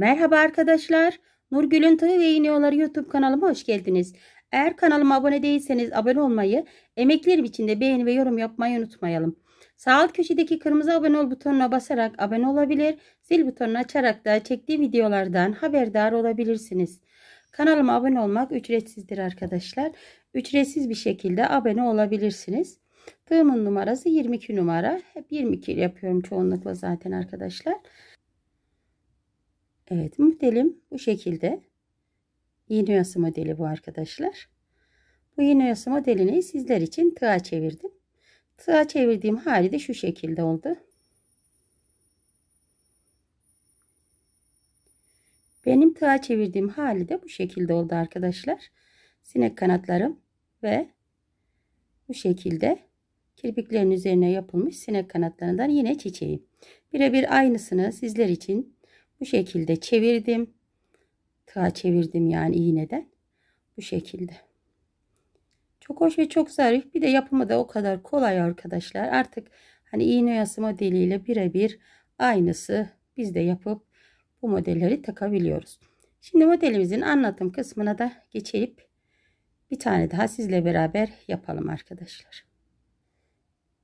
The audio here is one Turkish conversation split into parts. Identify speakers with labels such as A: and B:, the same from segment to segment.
A: Merhaba arkadaşlar. Nurgül'ün Tığı ve İğneoları YouTube kanalıma hoş geldiniz. Eğer kanalıma abone değilseniz abone olmayı, emeklerim için de beğeni ve yorum yapmayı unutmayalım. Sağ alt köşedeki kırmızı abone ol butonuna basarak abone olabilir, zil butonunu açarak da çektiği videolardan haberdar olabilirsiniz. Kanalıma abone olmak ücretsizdir arkadaşlar. Ücretsiz bir şekilde abone olabilirsiniz. Tığımın numarası 22 numara. Hep 22 yapıyorum çoğunlukla zaten arkadaşlar. Arkadaşlar. Evet modelim bu şekilde. Yeni yasa modeli bu arkadaşlar. Bu yeni yasa modelini sizler için tığa çevirdim. Tığa çevirdiğim hali de şu şekilde oldu. Benim tığa çevirdiğim hali de bu şekilde oldu arkadaşlar. Sinek kanatlarım ve bu şekilde kirpiklerin üzerine yapılmış sinek kanatlarından yine çiçeği. Birebir aynısını sizler için bu şekilde çevirdim. Tığa çevirdim yani iğneden. Bu şekilde. Çok hoş ve çok zarif. Bir de yapımı da o kadar kolay arkadaşlar. Artık hani iğne yasama deliyle birebir aynısı biz de yapıp bu modelleri takabiliyoruz. Şimdi modelimizin anlatım kısmına da geçip bir tane daha sizle beraber yapalım arkadaşlar.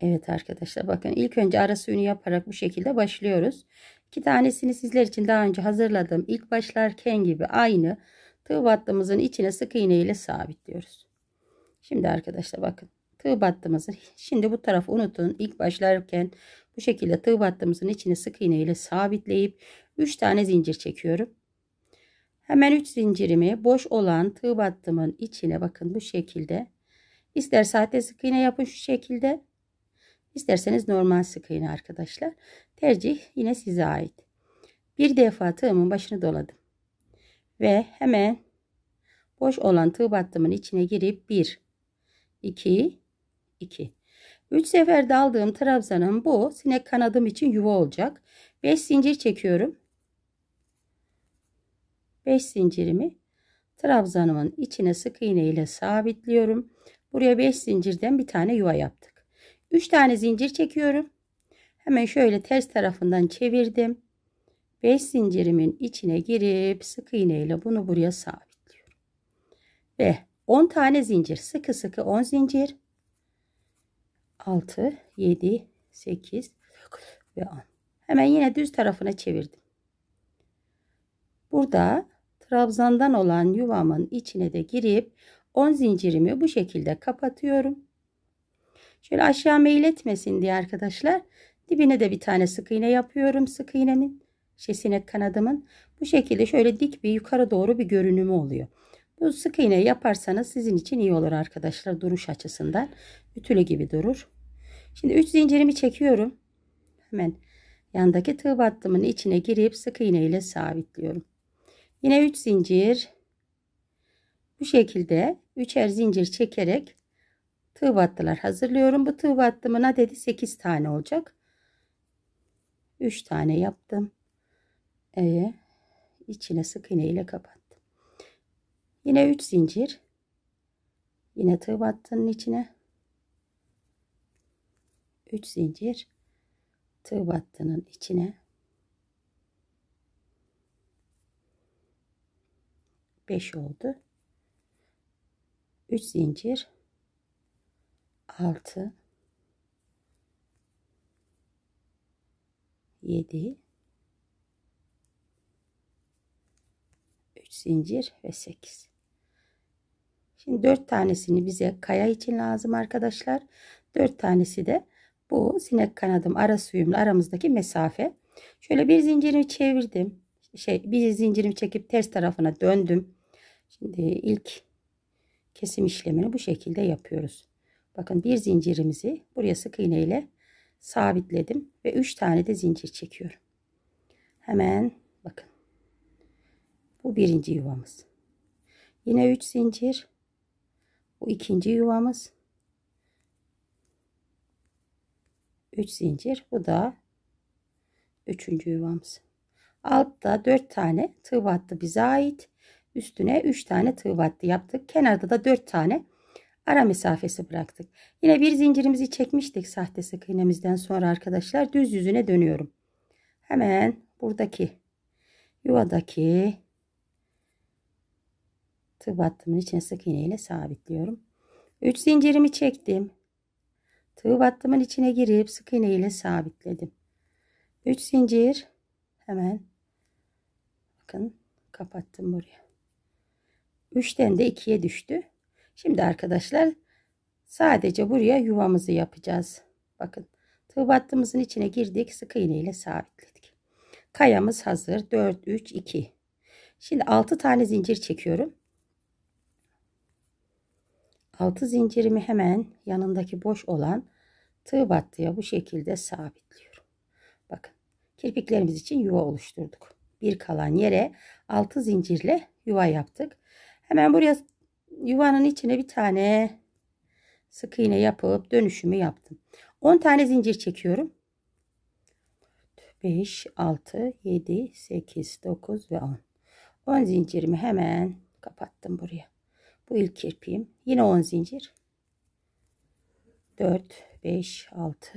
A: Evet arkadaşlar bakın ilk önce ara suyunu yaparak bu şekilde başlıyoruz. İki tanesini sizler için daha önce hazırladım. İlk başlarken gibi aynı tığ battığımızın içine sık iğne ile sabitliyoruz. Şimdi arkadaşlar bakın tığ battığımızın şimdi bu tarafı unutun. İlk başlarken bu şekilde tığ battığımızın içine sık iğne ile sabitleyip 3 tane zincir çekiyorum. Hemen 3 zincirimi boş olan tığ battımın içine bakın bu şekilde. İster sahte sık iğne yapın şu şekilde. İsterseniz normal sık iğne arkadaşlar. Tercih yine size ait. Bir defa tığımın başını doladım. Ve hemen boş olan tığ battımın içine girip 1, 2, 2. 3 sefer daldığım trabzanın bu sinek kanadım için yuva olacak. 5 zincir çekiyorum. 5 zincirimi trabzanımın içine sık iğne ile sabitliyorum. Buraya 5 zincirden bir tane yuva yaptık. 3 tane zincir çekiyorum. Hemen şöyle ters tarafından çevirdim. 5 zincirimin içine girip sık iğne ile bunu buraya sabitliyorum. Ve 10 tane zincir sıkı sıkı 10 zincir 6 7 8 ve 10. Hemen yine düz tarafına çevirdim. Burada trabzandan olan yuvamın içine de girip 10 zincirimi bu şekilde kapatıyorum. Şöyle aşağı meyletmesin diye arkadaşlar. Dibine de bir tane sık iğne yapıyorum. Sık iğnemin şey sinek kanadımın. Bu şekilde şöyle dik bir yukarı doğru bir görünümü oluyor. Bu sık iğne yaparsanız sizin için iyi olur arkadaşlar. Duruş açısından. Ütülü gibi durur. Şimdi 3 zincirimi çekiyorum. Hemen yandaki tığ battımın içine girip sık iğne ile sabitliyorum. Yine 3 zincir bu şekilde üçer zincir çekerek tığ battılar hazırlıyorum. Bu tığ battımın adedi 8 tane olacak. 3 tane yaptım. Ee, içine sık iğne ile kapattım. Yine 3 zincir. Yine tığ battının içine 3 zincir tığ battının içine 5 oldu. 3 zincir 6 7 3 zincir ve 8 Şimdi 4 tanesini bize kaya için lazım arkadaşlar. 4 tanesi de bu sinek kanadım ara suyumla aramızdaki mesafe. Şöyle bir zincirimi çevirdim. Şey, bir zincirimi çekip ters tarafına döndüm. Şimdi ilk kesim işlemini bu şekilde yapıyoruz. Bakın bir zincirimizi buraya sık iğne ile sabitledim ve 3 tane de zincir çekiyorum. Hemen bakın. Bu birinci yuvamız. Yine 3 zincir. Bu ikinci yuvamız. 3 zincir. Bu da üçüncü yuvamız. Altta 4 tane tığ battı bize ait. Üstüne 3 tane tığ battı yaptık. Kenarda da 4 tane ara mesafesi bıraktık. Yine bir zincirimizi çekmiştik sahte sık iğnemizden sonra arkadaşlar düz yüzüne dönüyorum. Hemen buradaki yuvadaki tığ battımın içine sık iğneyle sabitliyorum. 3 zincirimi çektim. Tığ battımın içine girip sık iğneyle sabitledim. 3 zincir hemen bakın kapattım buraya. 3'ten de 2'ye düştü. Şimdi arkadaşlar sadece buraya yuvamızı yapacağız. Bakın tığ battığımızın içine girdik. Sık iğne ile sabitledik. Kayamız hazır. 4, 3, 2. Şimdi 6 tane zincir çekiyorum. 6 zincirimi hemen yanındaki boş olan tığ battıya bu şekilde sabitliyorum. Bakın kirpiklerimiz için yuva oluşturduk. Bir kalan yere 6 zincirle yuva yaptık. Hemen buraya yuvanın içine bir tane sık iğne yapıp dönüşümü yaptım. 10 tane zincir çekiyorum. 5, 6, 7, 8, 9 ve 10. 10 zincirimi hemen kapattım buraya. Bu ilk kirpiğim. Yine 10 zincir. 4, 5, 6,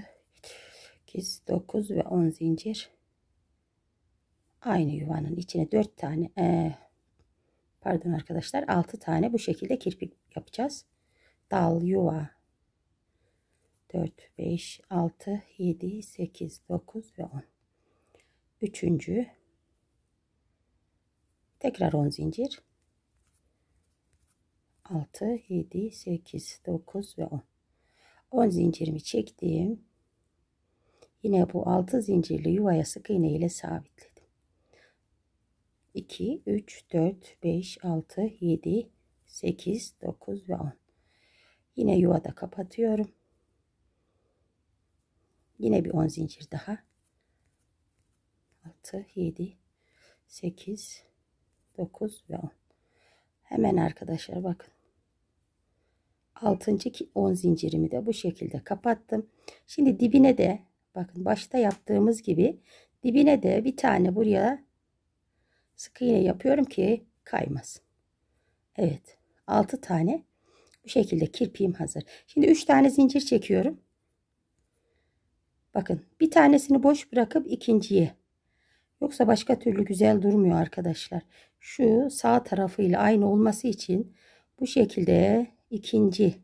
A: 8, 9 ve 10 zincir. Aynı yuvanın içine 4 tane, e, pardon arkadaşlar 6 tane bu şekilde kirpik yapacağız. Dal, yuva 4, 5, 6, 7, 8, 9 ve 10. Üçüncü tekrar 10 zincir 6, 7, 8, 9 ve 10. 10 zincirimi çektim. Yine bu 6 zincirli yuvaya sık iğne ile sabitledim. 2, 3, 4, 5, 6, 7, 8, 9 ve 10. Yine yuvada kapatıyorum. Yine bir 10 zincir daha. 6, 7, 8, 9 ve 10. Hemen arkadaşlar bakın. 6. 10 zincirimi de bu şekilde kapattım. Şimdi dibine de bakın başta yaptığımız gibi dibine de bir tane buraya sık iğne yapıyorum ki kaymasın. Evet 6 tane bu şekilde kirpiğim hazır. Şimdi 3 tane zincir çekiyorum. Bakın bir tanesini boş bırakıp ikinciye. Yoksa başka türlü güzel durmuyor arkadaşlar. Şu sağ tarafıyla aynı olması için bu şekilde ikinci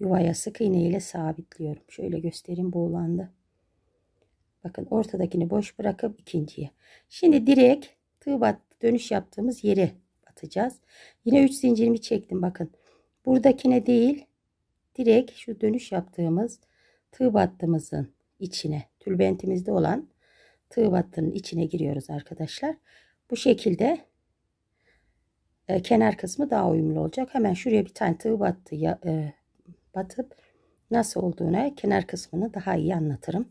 A: yuvaya sık iğne ile sabitliyorum. Şöyle göstereyim boğulandı. Bakın ortadakini boş bırakıp ikinciye. Şimdi direkt tığ bat dönüş yaptığımız yere batacağız. Yine 3 zincirimi çektim bakın. Buradakine değil direkt şu dönüş yaptığımız tığ battığımızın içine tülbentimizde olan tığ battının içine giriyoruz arkadaşlar. Bu şekilde e, kenar kısmı daha uyumlu olacak. Hemen şuraya bir tane tığ battı, ya, e, batıp nasıl olduğuna kenar kısmını daha iyi anlatırım.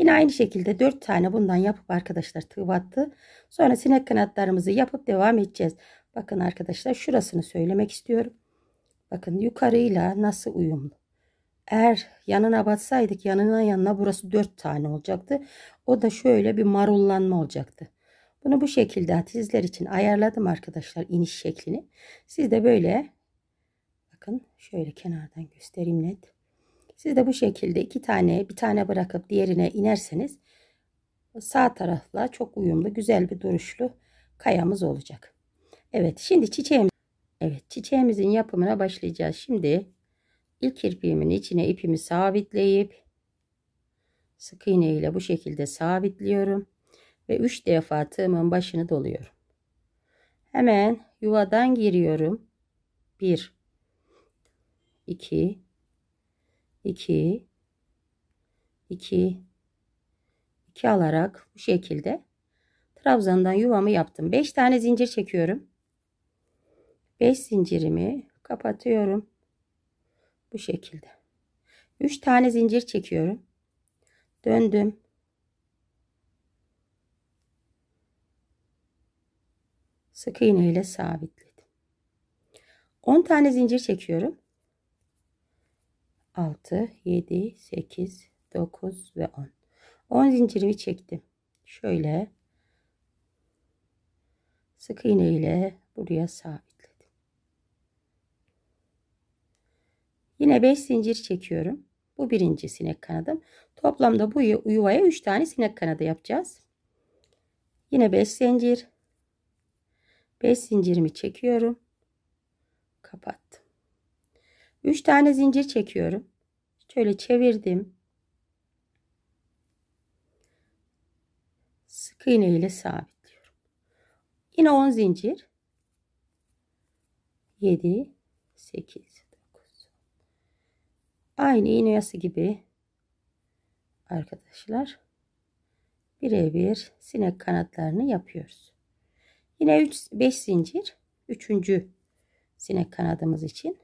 A: Yine aynı şekilde 4 tane bundan yapıp arkadaşlar tığ battı. Sonra sinek kanatlarımızı yapıp devam edeceğiz. Bakın arkadaşlar şurasını söylemek istiyorum. Bakın yukarıyla nasıl uyumlu. Eğer yanına batsaydık yanına yanına burası 4 tane olacaktı. O da şöyle bir marullanma olacaktı. Bunu bu şekilde sizler için ayarladım arkadaşlar iniş şeklini. Siz de böyle bakın şöyle kenardan göstereyim net. Siz de bu şekilde iki tane bir tane bırakıp diğerine inerseniz sağ tarafla çok uyumlu güzel bir duruşlu kayamız olacak. Evet şimdi çiçeğimiz Evet çiçeğimizin yapımına başlayacağız. Şimdi ilk kirpiğimin içine ipimi sabitleyip sık iğne ile bu şekilde sabitliyorum ve 3 defa tığımın başını doluyorum. Hemen yuvadan giriyorum. 1 2 2 2 2 alarak bu şekilde trabzandan yuvamı yaptım. 5 tane zincir çekiyorum. 5 zincirimi kapatıyorum. Bu şekilde. 3 tane zincir çekiyorum. Döndüm. Sık iğne ile sabitledim. 10 tane zincir çekiyorum. 6, 7, 8, 9 ve 10. 10 zincirimi çektim. Şöyle sık iğne ile buraya sabitledim. Yine 5 zincir çekiyorum. Bu birinci sinek kanadım. Toplamda bu yuvaya 3 tane sinek kanadı yapacağız. Yine 5 zincir. 5 zincirimi çekiyorum. Kapattım. 3 tane zincir çekiyorum. Şöyle çevirdim. Sık iğne ile sabitliyorum. Yine 10 zincir. 7 8 9. Aynı iğne yası gibi arkadaşlar birebir sinek kanatlarını yapıyoruz. Yine 3 5 zincir 3. sinek kanadımız için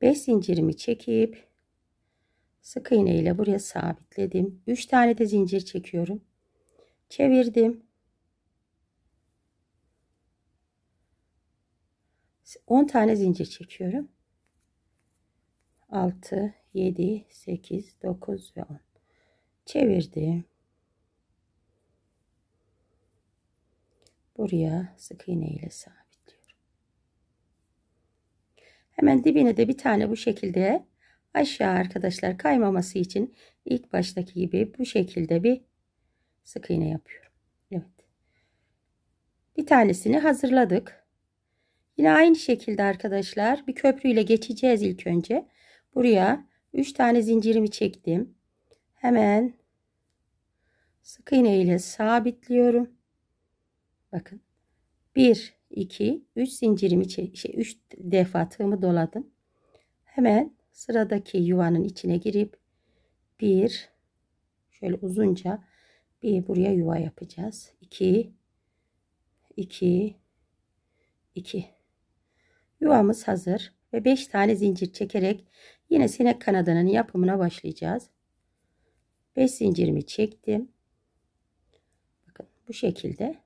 A: 5 zincirimi çekip sık iğne ile buraya sabitledim. 3 tane de zincir çekiyorum. Çevirdim. 10 tane zincir çekiyorum. 6, 7, 8, 9 ve 10. Çevirdim. Buraya sık iğne ile sabit. Hemen dibine de bir tane bu şekilde aşağı arkadaşlar kaymaması için ilk baştaki gibi bu şekilde bir sık iğne yapıyorum. Evet. Bir tanesini hazırladık. Yine aynı şekilde arkadaşlar bir köprüyle geçeceğiz ilk önce. Buraya 3 tane zincirimi çektim. Hemen sık iğne ile sabitliyorum. Bakın. 1 2 3 zincirimi şey 3 defa tığımı doladım. Hemen sıradaki yuvanın içine girip bir şöyle uzunca bir buraya yuva yapacağız. 2 2 2 Yuvamız hazır ve 5 tane zincir çekerek yine sinek kanadının yapımına başlayacağız. 5 zincirimi çektim. Bakın bu şekilde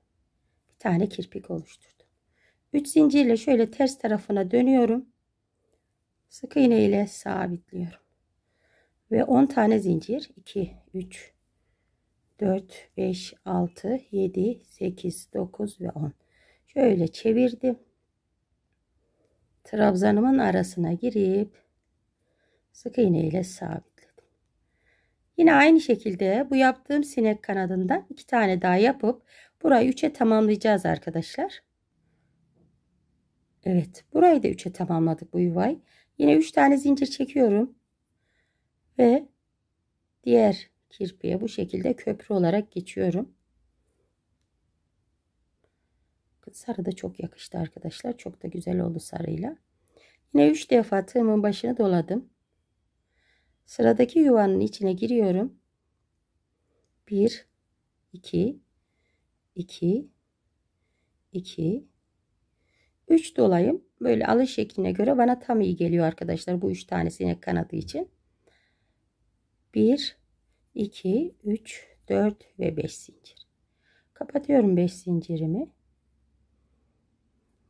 A: bir tane kirpik oluştur. 3 zincirle şöyle ters tarafına dönüyorum. Sık iğne ile sabitliyorum. Ve 10 tane zincir 2 3 4 5 6 7 8 9 ve 10. Şöyle çevirdim. Trabzanımın arasına girip sık iğne ile sabitledim. Yine aynı şekilde bu yaptığım sinek kanadından 2 tane daha yapıp burayı 3'e tamamlayacağız arkadaşlar. Evet burayı da 3'e tamamladık bu yuvayı. Yine 3 tane zincir çekiyorum. Ve diğer kirpiye bu şekilde köprü olarak geçiyorum. Sarı da çok yakıştı arkadaşlar. Çok da güzel oldu sarıyla. Yine 3 defa tığımın başını doladım. Sıradaki yuvanın içine giriyorum. 1 2 2 2 3 dolayım. Böyle alış şekline göre bana tam iyi geliyor arkadaşlar. Bu 3 tane sinek kanadı için. 1, 2, 3, 4 ve 5 zincir. Kapatıyorum 5 zincirimi.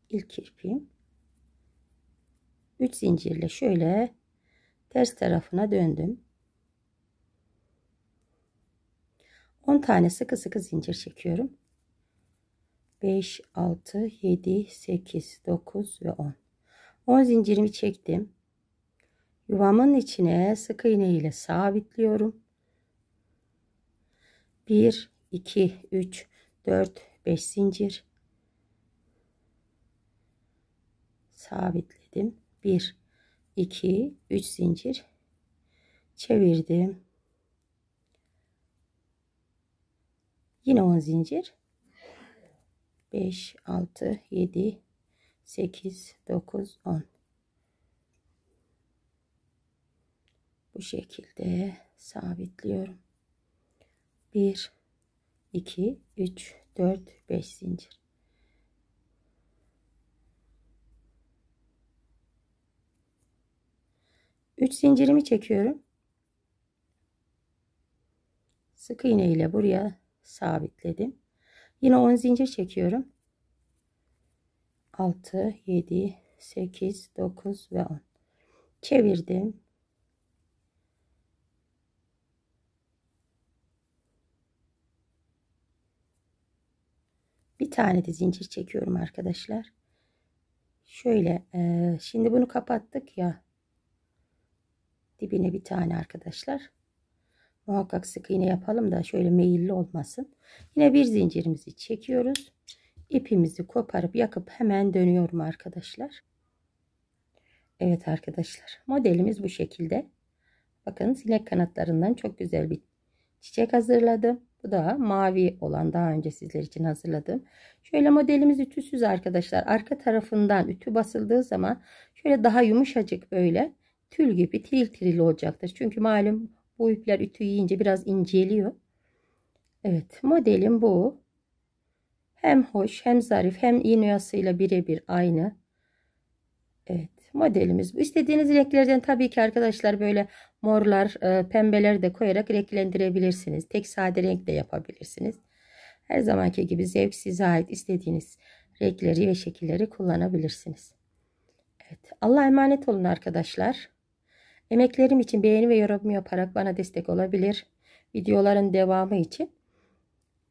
A: İlk ipim. 3 zincirle şöyle ters tarafına döndüm. 10 tane sıkı sıkı zincir çekiyorum. 5, 6, 7, 8, 9 ve 10. 10 zincirimi çektim. Yuvamın içine sık iğne ile sabitliyorum. 1, 2, 3, 4, 5 zincir. Sabitledim. 1, 2, 3 zincir. Çevirdim. Yine 10 zincir. 5, 6, 7, 8, 9, 10. Bu şekilde sabitliyorum. 1, 2, 3, 4, 5 zincir. Üç zincirimi çekiyorum. Sık iğne ile buraya sabitledim. Yine 10 zincir çekiyorum. 6, 7, 8, 9 ve 10. Çevirdim. Bir tane de zincir çekiyorum arkadaşlar. Şöyle e, şimdi bunu kapattık ya. Dibine bir tane arkadaşlar. Muhakkak sık iğne yapalım da şöyle meyilli olmasın. Yine bir zincirimizi çekiyoruz. İpimizi koparıp yakıp hemen dönüyorum arkadaşlar. Evet arkadaşlar modelimiz bu şekilde. Bakın sinek kanatlarından çok güzel bir çiçek hazırladım. Bu da mavi olan daha önce sizler için hazırladım. Şöyle modelimiz ütüsüz arkadaşlar. Arka tarafından ütü basıldığı zaman şöyle daha yumuşacık böyle tül gibi tiril tiril olacaktır. Çünkü malum bu ipler ütü yiyince biraz inceliyor. Evet modelim bu. Hem hoş hem zarif hem iğne birebir aynı. Evet modelimiz bu. İstediğiniz renklerden tabii ki arkadaşlar böyle morlar e, pembeler de koyarak renklendirebilirsiniz. Tek sade renk de yapabilirsiniz. Her zamanki gibi zevk size ait istediğiniz renkleri ve şekilleri kullanabilirsiniz. Evet Allah'a emanet olun arkadaşlar. Emeklerim için beğeni ve yorum yaparak bana destek olabilir. Videoların devamı için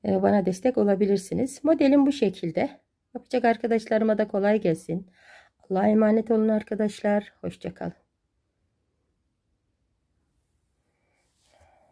A: e, bana destek olabilirsiniz. Modelim bu şekilde. Yapacak arkadaşlarıma da kolay gelsin. Allah'a emanet olun arkadaşlar. Hoşçakalın.